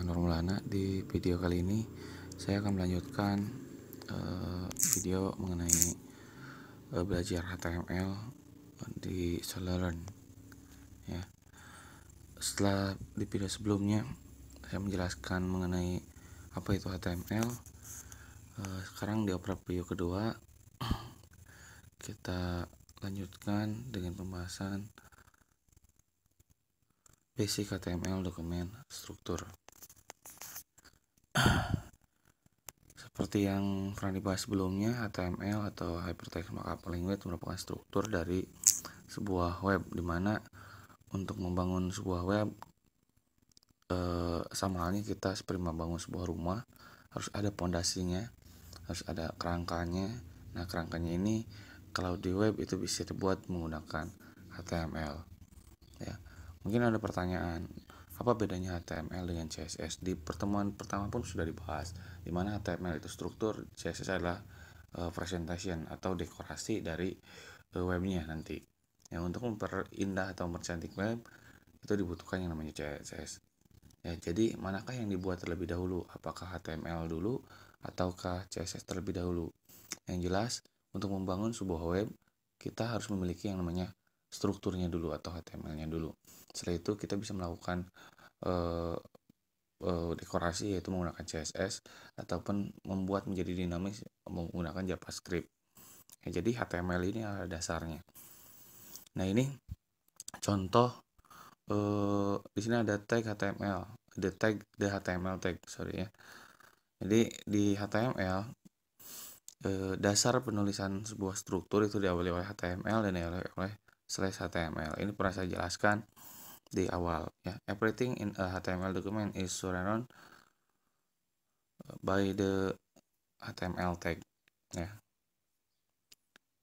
saya Nur di video kali ini saya akan melanjutkan uh, video mengenai uh, belajar HTML di Solarlearn ya setelah di video sebelumnya saya menjelaskan mengenai apa itu HTML uh, eh, sekarang di opera video kedua kita lanjutkan dengan pembahasan basic HTML dokumen struktur. Seperti yang pernah dibahas sebelumnya, HTML atau Hypertext Markup Language merupakan struktur dari sebuah web Dimana untuk membangun sebuah web eh, sama halnya kita seperti membangun sebuah rumah harus ada pondasinya, harus ada kerangkanya. Nah, kerangkanya ini kalau di web itu bisa dibuat menggunakan HTML. Ya. Mungkin ada pertanyaan, apa bedanya HTML dengan CSS? Di pertemuan pertama pun sudah dibahas, di mana HTML itu struktur, CSS adalah uh, presentation atau dekorasi dari uh, webnya nanti. Ya untuk memperindah atau mempercantik web itu dibutuhkan yang namanya CSS. Ya, jadi manakah yang dibuat terlebih dahulu? Apakah HTML dulu ataukah CSS terlebih dahulu? Yang jelas, untuk membangun sebuah web, kita harus memiliki yang namanya strukturnya dulu atau HTML-nya dulu. Setelah itu kita bisa melakukan uh, uh, dekorasi yaitu menggunakan CSS ataupun membuat menjadi dinamis menggunakan JavaScript. Ya, jadi HTML ini adalah dasarnya. Nah ini contoh uh, di sini ada tag HTML, the tag the HTML tag sorry ya. Jadi di HTML dasar penulisan sebuah struktur itu diawali oleh HTML dan diawali oleh slash HTML. Ini pernah saya jelaskan di awal. Ya, everything in a HTML document is surrounded by the HTML tag. Ya,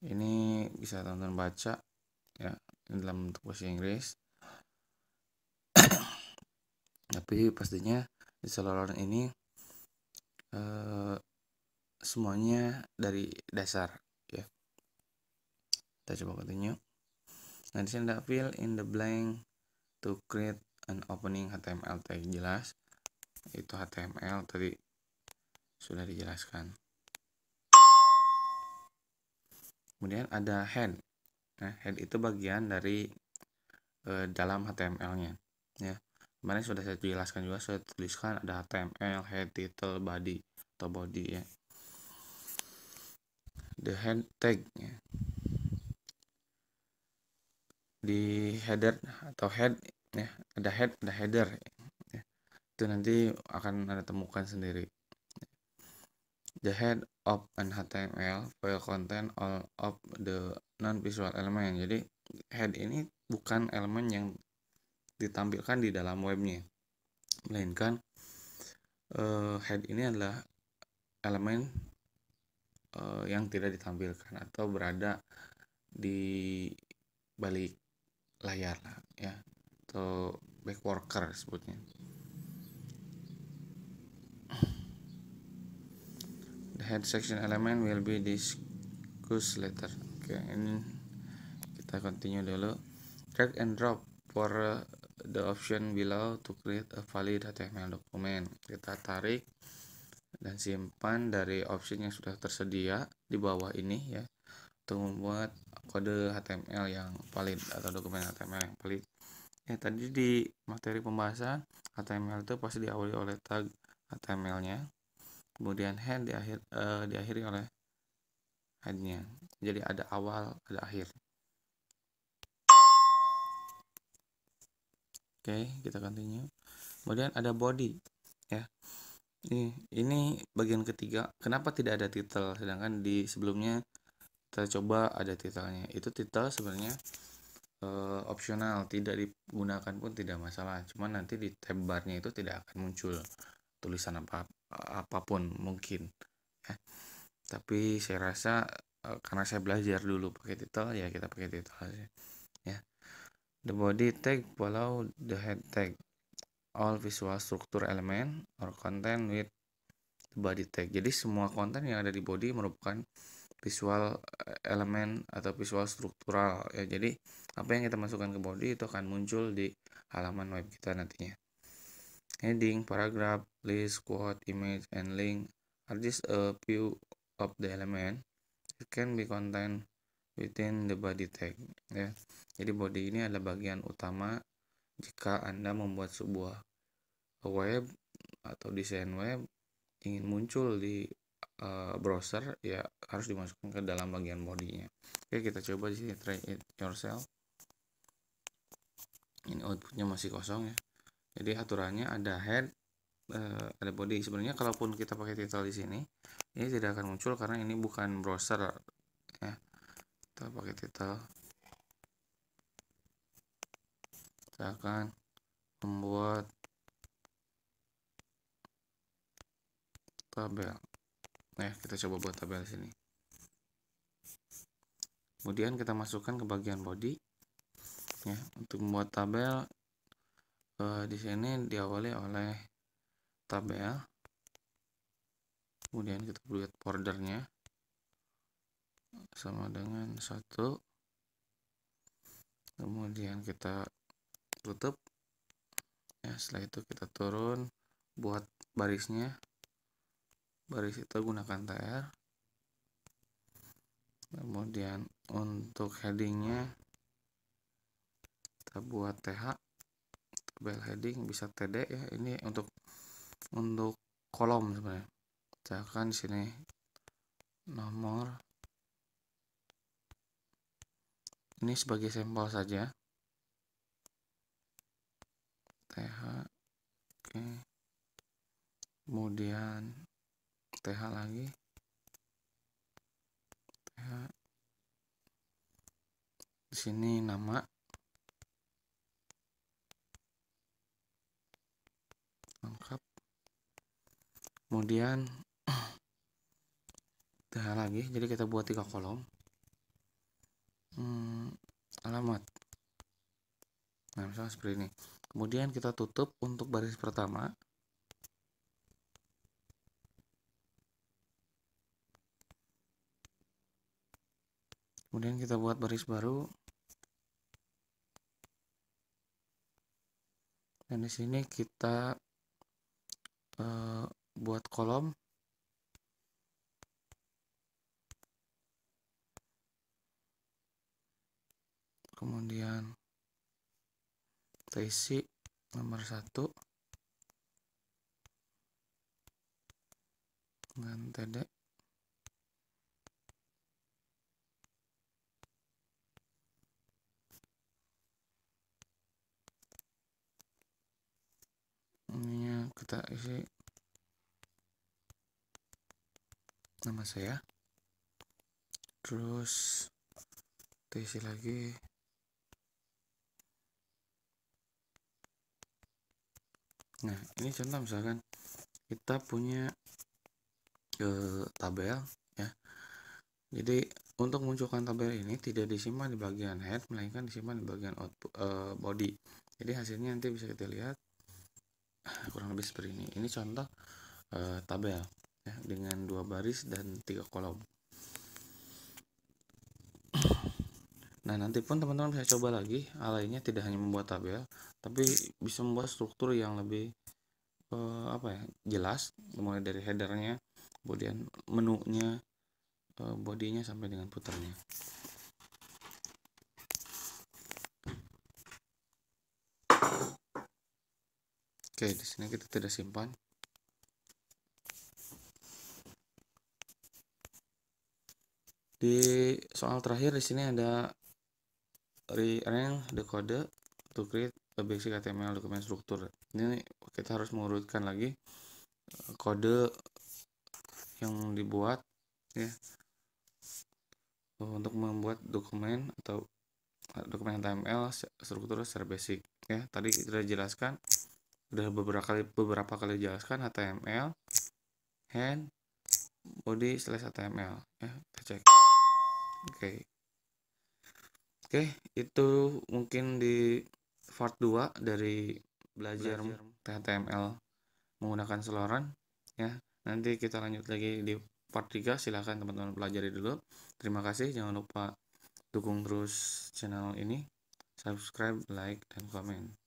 ini bisa teman-teman baca ya ini dalam bentuk bahasa Inggris tapi pastinya di seluruh ini eh, semuanya dari dasar ya kita coba continue Nah, di sini ada fill in the blank to create an opening HTML tag jelas itu HTML tadi sudah dijelaskan. Kemudian ada head. Nah, head itu bagian dari e, dalam HTML-nya, ya. Kemarin sudah saya jelaskan juga, saya tuliskan ada HTML, head, title, body atau body ya. The head tag ya di header atau head ya ada head ada header ya. itu nanti akan anda temukan sendiri the head of an HTML file content all of the non visual element jadi head ini bukan elemen yang ditampilkan di dalam webnya melainkan uh, head ini adalah elemen uh, yang tidak ditampilkan atau berada di balik layanan ya atau back worker sebutnya the head section element will be discussed later oke okay, ini kita continue dulu drag and drop for uh, the option below to create a valid HTML document kita tarik dan simpan dari option yang sudah tersedia di bawah ini ya untuk membuat kode HTML yang valid atau dokumen HTML yang valid ya tadi di materi pembahasan HTML itu pasti diawali oleh tag HTML-nya kemudian head diakhir uh, diakhiri oleh headnya jadi ada awal ada akhir oke okay, kita continue kemudian ada body ya ini ini bagian ketiga kenapa tidak ada title sedangkan di sebelumnya kita coba ada titelnya itu titel sebenarnya uh, opsional tidak digunakan pun tidak masalah cuman nanti di tab barnya itu tidak akan muncul tulisan apa apapun mungkin ya. tapi saya rasa uh, karena saya belajar dulu pakai titel ya kita pakai titel aja ya the body tag walau the head tag all visual structure element or content with body tag. Jadi semua konten yang ada di body merupakan visual eh, elemen atau visual struktural ya. Jadi apa yang kita masukkan ke body itu akan muncul di halaman web kita nantinya. Heading, paragraph, list, quote, image, and link are just a few of the element. It can be contained within the body tag ya. Jadi body ini adalah bagian utama jika Anda membuat sebuah web atau desain web ingin muncul di uh, browser ya harus dimasukkan ke dalam bagian bodinya oke kita coba di sini try it yourself ini outputnya masih kosong ya jadi aturannya ada head uh, ada body sebenarnya kalaupun kita pakai title di sini ini tidak akan muncul karena ini bukan browser ya kita pakai title kita akan membuat tabel nah ya, kita coba buat tabel sini kemudian kita masukkan ke bagian body ya untuk membuat tabel eh, di sini diawali oleh tabel kemudian kita buat bordernya sama dengan satu kemudian kita tutup ya setelah itu kita turun buat barisnya baris itu gunakan tr kemudian untuk headingnya kita buat th tabel heading bisa td ya ini untuk untuk kolom sebenarnya misalkan sini nomor ini sebagai sampel saja th oke kemudian TH lagi TH di sini nama lengkap kemudian TH lagi jadi kita buat tiga kolom hmm, alamat nah misalnya seperti ini kemudian kita tutup untuk baris pertama kemudian kita buat baris baru dan di sini kita e, buat kolom kemudian kita isi nomor satu dengan tedek ininya kita isi nama saya terus kita isi lagi nah ini contoh misalkan kita punya ke eh, tabel ya jadi untuk munculkan tabel ini tidak disimpan di bagian head melainkan disimpan di bagian output, uh, body jadi hasilnya nanti bisa kita lihat kurang lebih seperti ini ini contoh e, tabel ya dengan dua baris dan tiga kolom nah nanti pun teman-teman bisa coba lagi alainya tidak hanya membuat tabel tapi bisa membuat struktur yang lebih e, apa ya jelas mulai dari headernya kemudian menunya e, bodinya sampai dengan putarnya Oke, di sini kita tidak simpan. Di soal terakhir di sini ada rearrange the code to create a basic HTML dokumen struktur. Ini kita harus mengurutkan lagi eh, kode yang dibuat ya untuk membuat dokumen atau eh, dokumen HTML struktur secara basic ya tadi sudah jelaskan udah beberapa kali beberapa kali jelaskan HTML hand body slash HTML ya kita cek oke okay. oke okay, itu mungkin di part 2 dari belajar, belajar. HTML menggunakan seloran ya nanti kita lanjut lagi di part 3 silahkan teman-teman pelajari dulu terima kasih jangan lupa dukung terus channel ini subscribe like dan comment.